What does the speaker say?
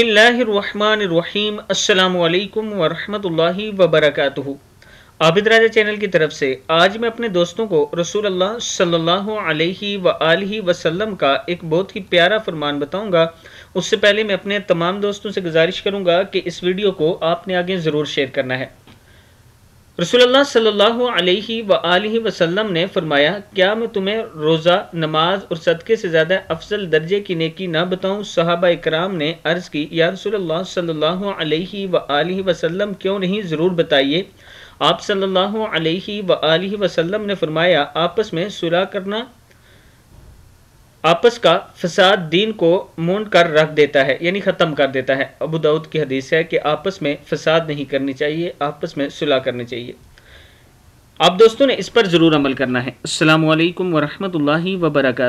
बसमीम अल्लाम वरहमतुल्लाहि वबरकातुहु आबिद राजा चैनल की तरफ से आज मैं अपने दोस्तों को रसूल अल्लाह सल्लल्लाहु अलैहि वसल्लम का एक बहुत ही प्यारा फरमान बताऊंगा उससे पहले मैं अपने तमाम दोस्तों से गुजारिश करूंगा कि इस वीडियो को आपने आगे ज़रूर शेयर करना है रसोल्ला सल्लल्लाहु अलैहि अलैहि वसल्लम ने फरमाया क्या मैं तुम्हें रोज़ा नमाज और सदक़े से ज़्यादा अफजल दर्जे की नेकी ना बताऊँ सहाबा इकराम ने अर्ज़ की या रसोल्ला सल्लल्लाहु अलैहि वसल्लम क्यों नहीं ज़रूर बताइए आप सल्लल्लाहु अलैहि अलैहि वसल्लम ने फरमाया आपस में सुलह करना आपस का फसाद दीन को मून कर रख देता है यानी ख़त्म कर देता है अबू दाऊद की हदीस है कि आपस में फसाद नहीं करनी चाहिए आपस में सुलह करनी चाहिए आप दोस्तों ने इस पर ज़रूर अमल करना है अल्लाम वरहमल वर्का